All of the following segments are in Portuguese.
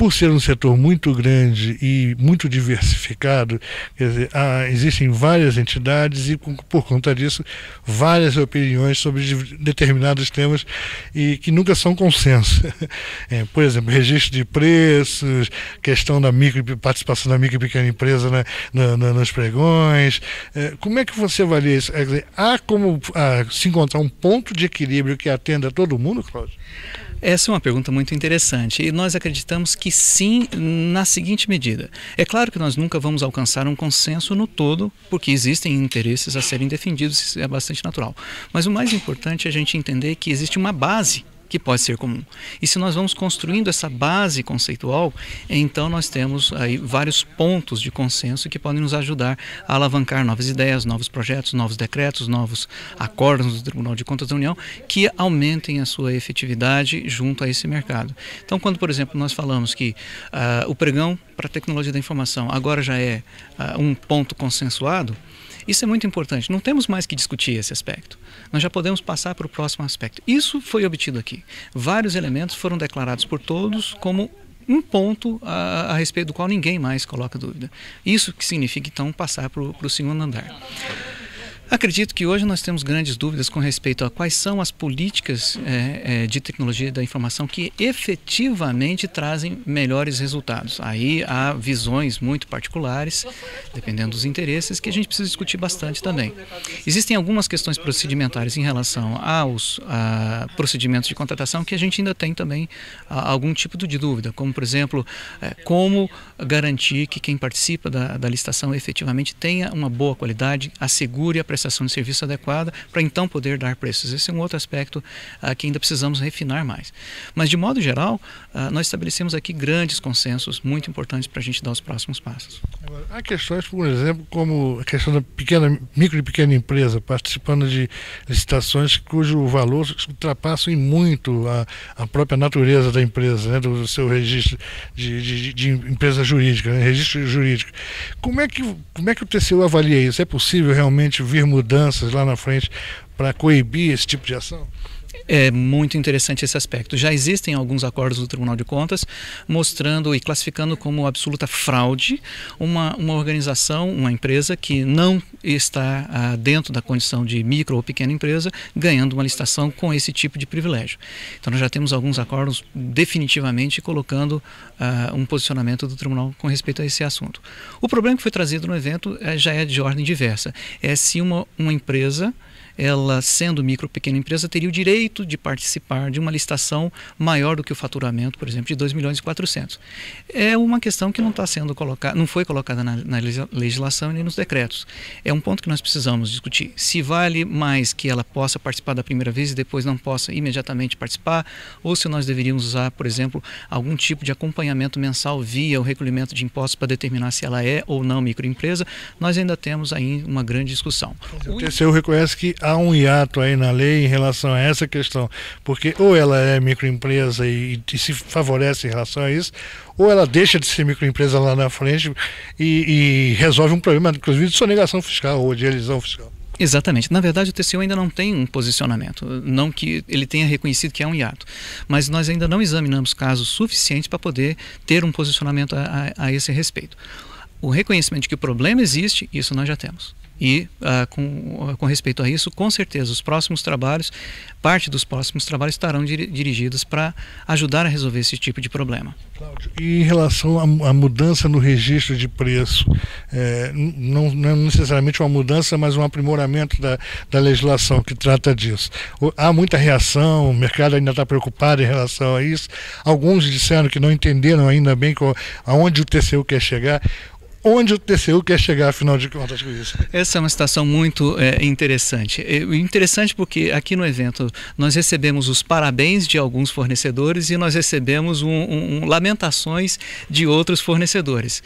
por ser um setor muito grande e muito diversificado, dizer, há, existem várias entidades e, por conta disso, várias opiniões sobre determinados temas e que nunca são consenso. É, por exemplo, registro de preços, questão da micro, participação da micro e pequena empresa na, na, na, nos pregões. É, como é que você avalia isso? É, dizer, há como ah, se encontrar um ponto de equilíbrio que atenda todo mundo, Cláudio? Essa é uma pergunta muito interessante e nós acreditamos que sim, na seguinte medida. É claro que nós nunca vamos alcançar um consenso no todo, porque existem interesses a serem defendidos, isso é bastante natural. Mas o mais importante é a gente entender que existe uma base que pode ser comum. E se nós vamos construindo essa base conceitual, então nós temos aí vários pontos de consenso que podem nos ajudar a alavancar novas ideias, novos projetos, novos decretos, novos acordos do Tribunal de Contas da União que aumentem a sua efetividade junto a esse mercado. Então, quando, por exemplo, nós falamos que uh, o pregão para a tecnologia da informação agora já é uh, um ponto consensuado, isso é muito importante. Não temos mais que discutir esse aspecto. Nós já podemos passar para o próximo aspecto. Isso foi obtido aqui. Vários elementos foram declarados por todos como um ponto a, a, respeito do qual ninguém mais coloca dúvida. Isso que significa, então, passar para o segundo andar. Acredito que hoje nós temos grandes dúvidas com respeito a quais são as políticas é, é, de tecnologia da informação que efetivamente trazem melhores resultados. Aí há visões muito particulares, dependendo dos interesses, que a gente precisa discutir bastante também. Existem algumas questões procedimentais em relação aos a, procedimentos de contratação que a gente ainda tem também a, algum tipo de dúvida, como por exemplo, é, como garantir que quem participa da, da licitação efetivamente tenha uma boa qualidade, assegure a prestação prestação de serviço adequada para então poder dar preços. Esse é um outro aspecto ah, que ainda precisamos refinar mais. Mas, de modo geral, ah, nós estabelecemos aqui grandes consensos muito importantes para a gente dar os próximos passos. Agora, há questões, por exemplo, como a questão da pequena, micro e pequena empresa participando de licitações cujo valor ultrapassa em muito a, a própria natureza da empresa, né, do seu registro de, de, de empresa jurídica, né, registro jurídico. Como é, que, como é que o TCU avalia isso? É possível realmente vir mudanças lá na frente para coibir esse tipo de ação? É muito interessante esse aspecto. Já existem alguns acordos do Tribunal de Contas mostrando e classificando como absoluta fraude uma, uma organização, uma empresa que não está ah, dentro da condição de micro ou pequena empresa ganhando uma licitação com esse tipo de privilégio. Então nós já temos alguns acordos definitivamente colocando ah, um posicionamento do tribunal com respeito a esse assunto. O problema que foi trazido no evento eh, já é de ordem diversa. É se uma, uma empresa ela, sendo micro ou pequena empresa, teria o direito de participar de uma licitação maior do que o faturamento, por exemplo, de 2 milhões e 400. É uma questão que não está sendo colocada, não foi colocada na, na legislação nem nos decretos. É um ponto que nós precisamos discutir. Se vale mais que ela possa participar da primeira vez e depois não possa imediatamente participar, ou se nós deveríamos usar, por exemplo, algum tipo de acompanhamento mensal via o recolhimento de impostos para determinar se ela é ou não microempresa, nós ainda temos aí uma grande discussão. O TCU reconhece que há um hiato aí na lei em relação a essa questão, porque ou ela é microempresa e, e se favorece em relação a isso, ou ela deixa de ser microempresa lá na frente e, e resolve um problema, inclusive de sonegação fiscal ou de elisão fiscal. Exatamente. Na verdade, o TCU ainda não tem um posicionamento, não que ele tenha reconhecido que é um hiato, mas nós ainda não examinamos casos suficientes para poder ter um posicionamento a, a, a esse respeito. O reconhecimento de que o problema existe, isso nós já temos. E uh, com, ah, com respeito a isso, com certeza, os próximos trabalhos, parte dos próximos trabalhos estarão dir dirigidos para ajudar a resolver esse tipo de problema. Cláudio, em relação à, mudança no registro de preço, é, não, não, é necessariamente uma mudança, mas um aprimoramento da, da legislação que trata disso. Há muita reação, o mercado ainda está preocupado em relação a isso. Alguns disseram que não entenderam ainda bem aonde o TCU quer chegar onde o TCU quer chegar, afinal de contas, com isso? Essa é uma situação muito é, interessante. É, interessante porque aqui no evento nós recebemos os parabéns de alguns fornecedores e nós recebemos um, um, um lamentações de outros fornecedores.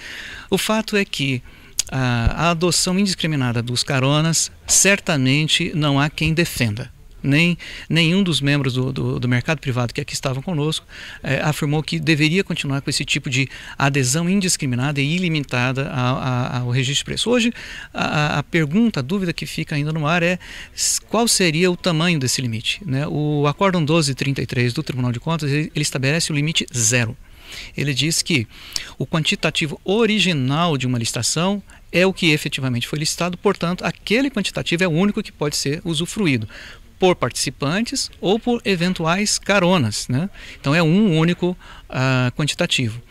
O fato é que a, a adoção indiscriminada dos caronas certamente não há quem defenda nem nenhum dos membros do, do, do mercado privado que aqui estavam conosco eh, afirmou que deveria continuar com esse tipo de adesão indiscriminada e ilimitada a, a, ao registro de preço. Hoje, a, a, pergunta, a dúvida que fica ainda no ar é qual seria o tamanho desse limite. Né? O Acórdão 1233 do Tribunal de Contas ele, ele estabelece o limite zero. Ele diz que o quantitativo original de uma licitação é o que efetivamente foi listado, portanto, aquele quantitativo é o único que pode ser usufruído por participantes ou por eventuais caronas. Né? Então é um único uh, quantitativo.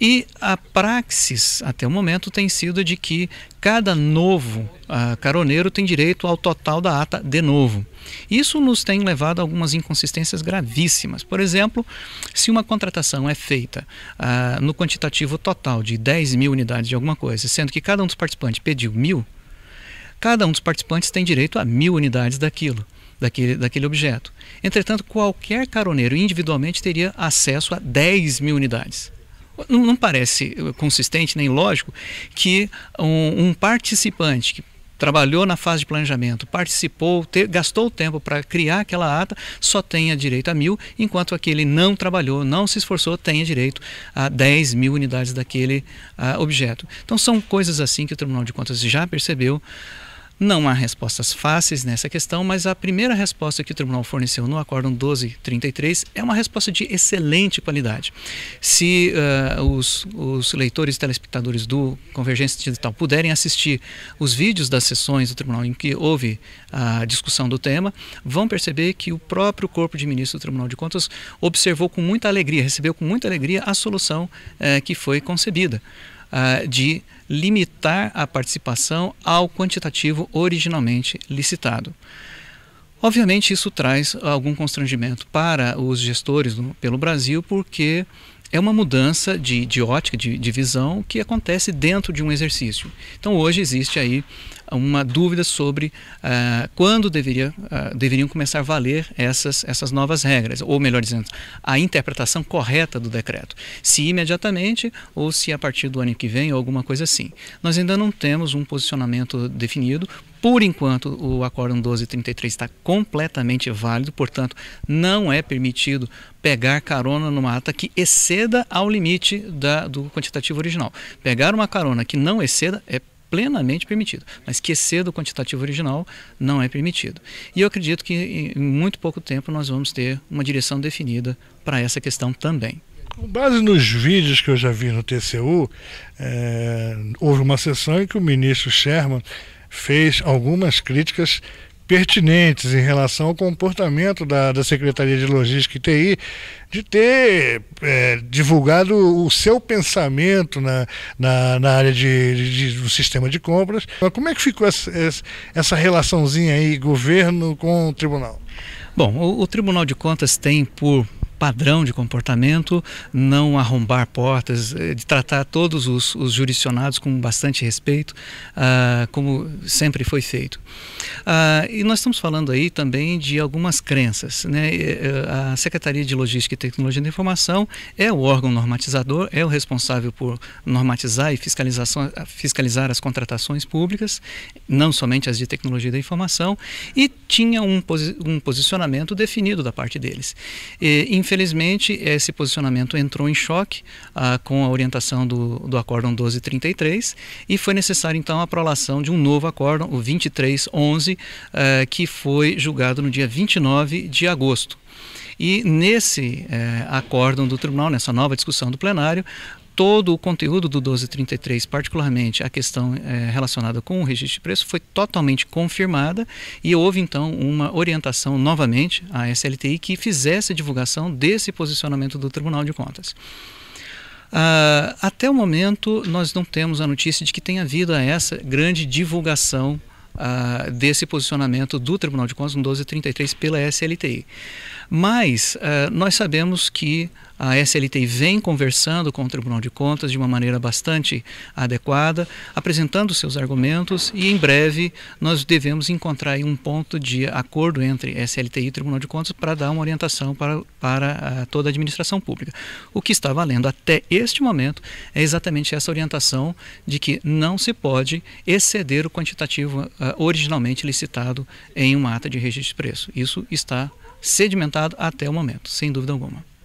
E a praxis, até o momento, tem sido de que cada novo uh, caroneiro tem direito ao total da ata de novo. Isso nos tem levado a algumas inconsistências gravíssimas. Por exemplo, se uma contratação é feita uh, no quantitativo total de 10 mil unidades de alguma coisa, sendo que cada um dos participantes pediu mil, cada um dos participantes tem direito a mil unidades daquilo daquele, daquele objeto. Entretanto, qualquer caroneiro individualmente teria acesso a 10 mil unidades. Não, não parece eh, consistente nem lógico que um, um participante que trabalhou na fase de planejamento, participou, te, gastou o tempo para criar aquela ata, só tenha direito a mil, enquanto aquele não trabalhou, não se esforçou, tenha direito a 10 mil unidades daquele uh, objeto. Então são coisas assim que o Tribunal de Contas já percebeu. Não há respostas fáceis nessa questão, mas a primeira resposta que o tribunal forneceu no Acórdão 1233 é uma resposta de excelente qualidade. Se uh, os, os, leitores e telespectadores do Convergência Digital puderem assistir os vídeos das sessões do tribunal em que houve a discussão do tema, vão perceber que o próprio Corpo de Ministros do Tribunal de Contas observou com muita alegria, recebeu com muita alegria a solução uh, que foi concebida uh, de limitar a participação ao quantitativo originalmente licitado. Obviamente, isso traz algum constrangimento para os gestores no, pelo Brasil, porque é uma mudança de, de ótica, de, de, visão, que acontece dentro de um exercício. Então, hoje existe aí uma dúvida sobre ah, quando deveria, ah, deveriam começar a valer essas, essas novas regras, ou melhor dizendo, a interpretação correta do decreto. Se imediatamente ou se a partir do ano que vem, ou alguma coisa assim. Nós ainda não temos um posicionamento definido, por enquanto, o acórdão 1233 está completamente válido, portanto, não é permitido pegar carona numa ata que exceda ao limite da, do quantitativo original. Pegar uma carona que não exceda é plenamente permitido, mas que exceda o quantitativo original não é permitido. E eu acredito que em muito pouco tempo nós vamos ter uma direção definida para essa questão também. Com base nos vídeos que eu já vi no TCU, é, eh, houve uma sessão em que o ministro Sherman fez algumas críticas pertinentes em relação ao comportamento da, da Secretaria de Logística e TI de ter é, divulgado o seu pensamento na, na, na área de, de, de, do sistema de compras. Como é que ficou essa, essa relaçãozinha aí, governo com o tribunal? Bom, o, o Tribunal de Contas tem por padrão de comportamento, não arrombar portas, eh, de tratar todos os, os jurisdicionados com bastante respeito, uh, como sempre foi feito. Uh, e nós estamos falando aí também de algumas crenças. Né? Eh, eh, a Secretaria de Logística e Tecnologia da Informação é o órgão normatizador, é o responsável por normatizar e fiscalização, ah, fiscalizar as contratações públicas, não somente as de tecnologia da informação, e tinha um, posi um posicionamento definido da parte deles. E, Infelizmente, esse posicionamento entrou em choque ah, com a orientação do, do acórdão 1233 e foi necessário então a prolação de um novo acórdão, o 2311, ah, eh, que foi julgado no dia 29 de agosto. E nesse eh, acórdão do tribunal, nessa nova discussão do plenário, todo o conteúdo do 1233, particularmente a questão é, relacionada com o registro de preço, foi totalmente confirmada e houve então uma orientação novamente à SLTI que fizesse a divulgação desse posicionamento do Tribunal de Contas. Uh, até o momento, nós não temos a notícia de que tenha havido essa grande divulgação uh, desse posicionamento do Tribunal de Contas no 1233 pela SLTI. Mas uh, nós sabemos que a SLT vem conversando com o Tribunal de Contas de uma maneira bastante adequada, apresentando seus argumentos e em breve nós devemos encontrar um ponto de acordo entre SLT e Tribunal de Contas para dar uma orientação para, para eh, toda a administração pública. O que está valendo até este momento é exatamente essa orientação de que não se pode exceder o quantitativo uh, originalmente licitado em uma ata de registro de preço. Isso está valendo sedimentado até o momento, sem dúvida alguma.